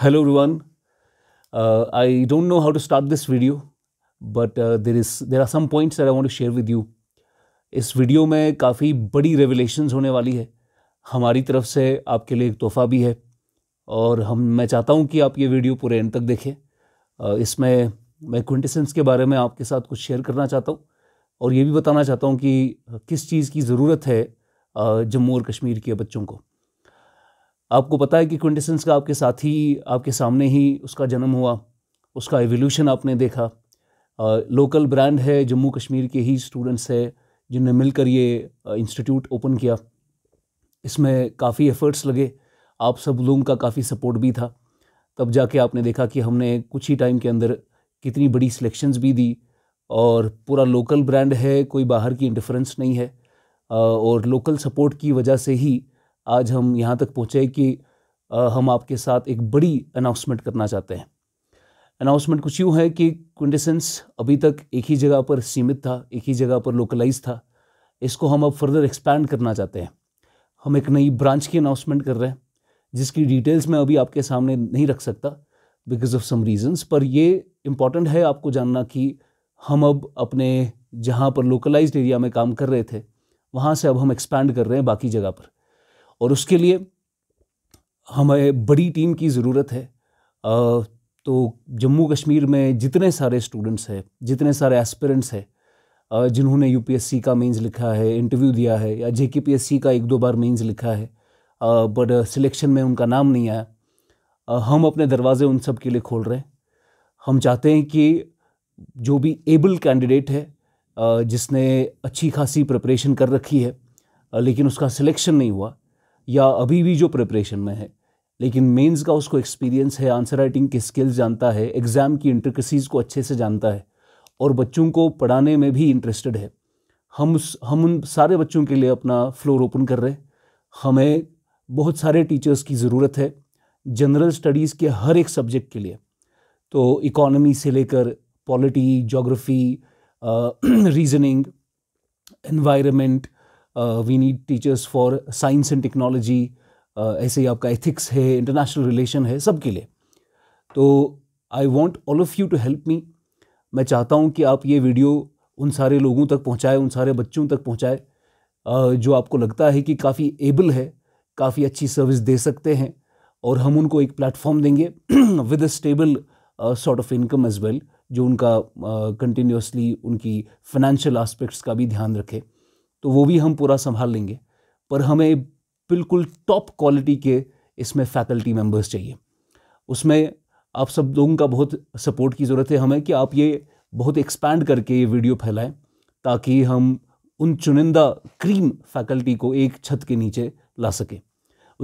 Hello everyone. Uh, I don't know how to start this video, but uh, there is there are some points that I want to share with you. इस video में काफ़ी बड़ी revelation होने वाली है हमारी तरफ से आपके लिए एक तोहफा भी है और हम मैं चाहता हूँ कि आप ये वीडियो पूरे एंड तक देखें uh, इसमें मैं क्विंटेसेंस के बारे में आपके साथ कुछ शेयर करना चाहता हूँ और ये भी बताना चाहता हूँ कि uh, किस चीज़ की ज़रूरत है uh, जम्मू और कश्मीर के बच्चों को आपको पता है कि क्विंटेसेंस का आपके साथ ही आपके सामने ही उसका जन्म हुआ उसका एवोल्यूशन आपने देखा लोकल ब्रांड है जम्मू कश्मीर के ही स्टूडेंट्स है जिनने मिलकर ये इंस्टीट्यूट ओपन किया इसमें काफ़ी एफ़र्ट्स लगे आप सब लोगों का काफ़ी सपोर्ट भी था तब जाके आपने देखा कि हमने कुछ ही टाइम के अंदर कितनी बड़ी सिलेक्शंस भी दी और पूरा लोकल ब्रांड है कोई बाहर की इंडिफरेंस नहीं है और लोकल सपोर्ट की वजह से ही आज हम यहाँ तक पहुँचे कि हम आपके साथ एक बड़ी अनाउंसमेंट करना चाहते हैं अनाउंसमेंट कुछ यूँ है कि क्विंटेसेंस अभी तक एक ही जगह पर सीमित था एक ही जगह पर लोकलाइज था इसको हम अब फर्दर एक्सपैंड करना चाहते हैं हम एक नई ब्रांच की अनाउंसमेंट कर रहे हैं जिसकी डिटेल्स मैं अभी आपके सामने नहीं रख सकता बिकॉज ऑफ सम रीजंस पर ये इम्पॉर्टेंट है आपको जानना कि हम अब अपने जहाँ पर लोकलाइज्ड एरिया में काम कर रहे थे वहाँ से अब हम एक्सपैंड कर रहे हैं बाकी जगह पर और उसके लिए हमें बड़ी टीम की ज़रूरत है तो जम्मू कश्मीर में जितने सारे स्टूडेंट्स हैं जितने सारे एस्पिरेंट्स हैं जिन्होंने यू का मीन्स लिखा है इंटरव्यू दिया है या जे का एक दो बार मेंस लिखा है बट सिलेक्शन में उनका नाम नहीं आया हम अपने दरवाजे उन सब के लिए खोल रहे हैं हम चाहते हैं कि जो भी एबल कैंडिडेट है जिसने अच्छी खासी प्रिपरेशन कर रखी है लेकिन उसका सिलेक्शन नहीं हुआ या अभी भी जो प्रिपरेशन में है लेकिन मेंस का उसको एक्सपीरियंस है आंसर राइटिंग के स्किल्स जानता है एग्ज़ाम की इंटरक्रसीज को अच्छे से जानता है और बच्चों को पढ़ाने में भी इंटरेस्टेड है हम हम उन सारे बच्चों के लिए अपना फ्लोर ओपन कर रहे हैं हमें बहुत सारे टीचर्स की ज़रूरत है जनरल स्टडीज़ के हर एक सब्जेक्ट के लिए तो इकोनॉमी से लेकर polity geography reasoning environment we need teachers for science and technology ऐसे ही आपका एथिक्स है इंटरनेशनल रिलेशन है सब के लिए तो I want all of you to help me मैं चाहता हूँ कि आप ये वीडियो उन सारे लोगों तक पहुँचाए उन सारे बच्चों तक पहुँचाए uh, जो आपको लगता है कि काफ़ी एबल है काफ़ी अच्छी सर्विस दे सकते हैं और हम उनको एक प्लेटफॉर्म देंगे with a stable sort of income as well जो उनका कंटिन्यूसली uh, उनकी फाइनेंशियल आस्पेक्ट्स का भी ध्यान रखें तो वो भी हम पूरा संभाल लेंगे पर हमें बिल्कुल टॉप क्वालिटी के इसमें फैकल्टी मेम्बर्स चाहिए उसमें आप सब लोगों का बहुत सपोर्ट की ज़रूरत है हमें कि आप ये बहुत एक्सपैंड करके ये वीडियो फैलाएं ताकि हम उन चुनिंदा क्रीम फैकल्टी को एक छत के नीचे ला सकें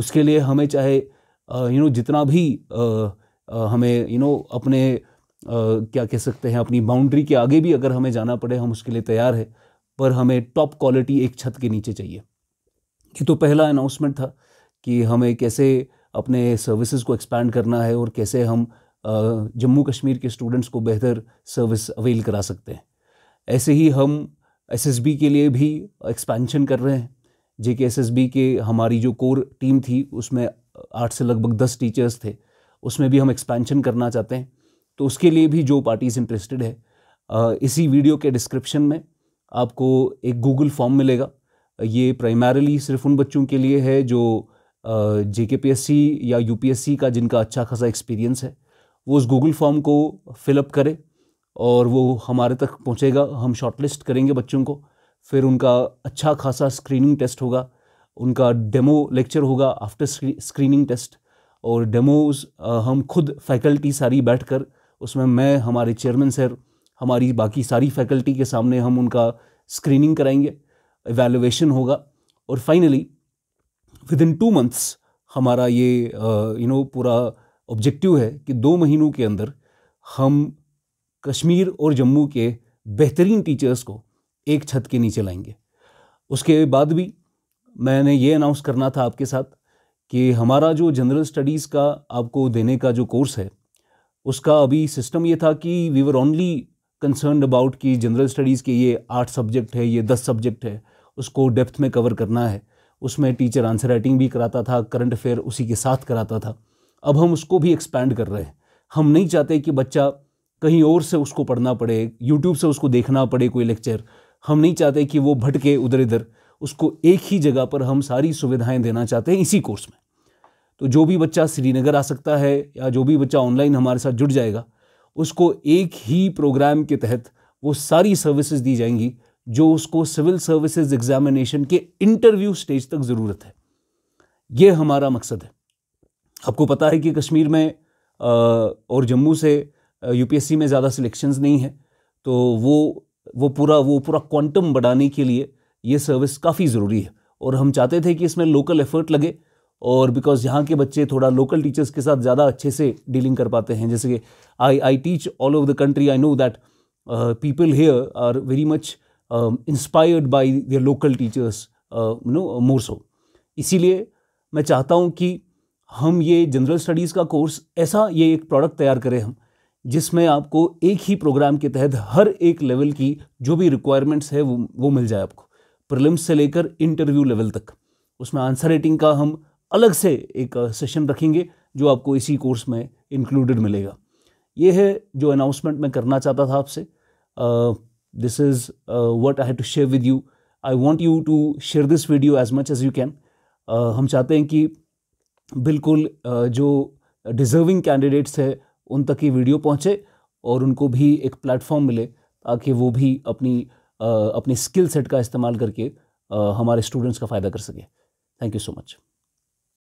उसके लिए हमें चाहे यू नो जितना भी आ, आ, हमें यू नो अपने आ, क्या कह सकते हैं अपनी बाउंड्री के आगे भी अगर हमें जाना पड़े हम उसके लिए तैयार है पर हमें टॉप क्वालिटी एक छत के नीचे चाहिए ये तो पहला अनाउंसमेंट था कि हमें कैसे अपने सर्विसेज को एक्सपैंड करना है और कैसे हम जम्मू कश्मीर के स्टूडेंट्स को बेहतर सर्विस अवेल करा सकते हैं ऐसे ही हम एस के लिए भी एक्सपेंशन कर रहे हैं जे के एस के हमारी जो कोर टीम थी उसमें आठ से लगभग दस टीचर्स थे उसमें भी हम एक्सपेंशन करना चाहते हैं तो उसके लिए भी जो पार्टीज़ इंटरेस्टेड है इसी वीडियो के डिस्क्रिप्शन में आपको एक गूगल फॉर्म मिलेगा ये प्राइमरली सिर्फ उन बच्चों के लिए है जो जे के पी एस सी या यू पी एस सी का जिनका अच्छा खासा एक्सपीरियंस है वो उस गूगल फॉर्म को फिलअप करें और वो हमारे तक पहुँचेगा हम शॉर्टलिस्ट करेंगे बच्चों को फिर उनका अच्छा खासा स्क्रीनिंग टेस्ट होगा उनका डेमो लेक्चर होगा आफ्टर स्क्रीनिंग टेस्ट और डेमोज हम खुद फैकल्टी सारी बैठकर उसमें मैं हमारे चेयरमैन सर हमारी बाकी सारी फैकल्टी के सामने हम उनका स्क्रीनिंग कराएंगे एवेलुएशन होगा और finally within two months हमारा ये यू नो पूरा ऑब्जेक्टिव है कि दो महीनों के अंदर हम कश्मीर और जम्मू के बेहतरीन टीचर्स को एक छत के नीचे लाएंगे उसके बाद भी मैंने ये अनाउंस करना था आपके साथ कि हमारा जो जनरल स्टडीज़ का आपको देने का जो कोर्स है उसका अभी सिस्टम ये था कि we were only concern about कि जनरल स्टडीज़ के ये आठ सब्जेक्ट है ये दस सब्जेक्ट है उसको डेप्थ में कवर करना है उसमें टीचर आंसर राइटिंग भी कराता था करंट अफेयर उसी के साथ कराता था अब हम उसको भी एक्सपैंड कर रहे हैं हम नहीं चाहते कि बच्चा कहीं और से उसको पढ़ना पड़े यूट्यूब से उसको देखना पड़े कोई लेक्चर हम नहीं चाहते कि वो भटके उधर इधर उसको एक ही जगह पर हम सारी सुविधाएं देना चाहते हैं इसी कोर्स में तो जो भी बच्चा श्रीनगर आ सकता है या जो भी बच्चा ऑनलाइन हमारे साथ जुड़ जाएगा उसको एक ही प्रोग्राम के तहत वो सारी सर्विसेज दी जाएंगी जो उसको सिविल सर्विसेज एग्जामिनेशन के इंटरव्यू स्टेज तक ज़रूरत है ये हमारा मकसद है आपको पता है कि कश्मीर में और जम्मू से यूपीएससी में ज़्यादा सिलेक्शंस नहीं है तो वो वो पूरा वो पूरा क्वांटम बढ़ाने के लिए ये सर्विस काफ़ी ज़रूरी है और हम चाहते थे कि इसमें लोकल एफर्ट लगे और बिकॉज यहाँ के बच्चे थोड़ा लोकल टीचर्स के साथ ज़्यादा अच्छे से डीलिंग कर पाते हैं जैसे कि I I teach all over the country I know that people here are very much inspired by their local teachers no more so इसीलिए मैं चाहता हूँ कि हम ये जनरल स्टडीज़ का कोर्स ऐसा ये एक प्रोडक्ट तैयार करें हम जिसमें आपको एक ही प्रोग्राम के तहत हर एक लेवल की जो भी रिक्वायरमेंट्स है वो वो मिल जाए आपको प्रलिम्स से लेकर इंटरव्यू लेवल तक उसमें आंसर रेटिंग का हम अलग से एक सेशन रखेंगे जो आपको इसी कोर्स में इंक्लूडेड मिलेगा ये है जो अनाउंसमेंट मैं करना चाहता था आपसे this is what I have to share with you I want you to share this video as much as you can हम चाहते हैं कि बिल्कुल uh, जो डिज़र्विंग कैंडिडेट्स है उन तक ये वीडियो पहुँचे और उनको भी एक प्लेटफॉर्म मिले ताकि वो भी अपनी uh, अपने स्किल सेट का इस्तेमाल करके uh, हमारे स्टूडेंट्स का फ़ायदा कर सकें थैंक यू सो मच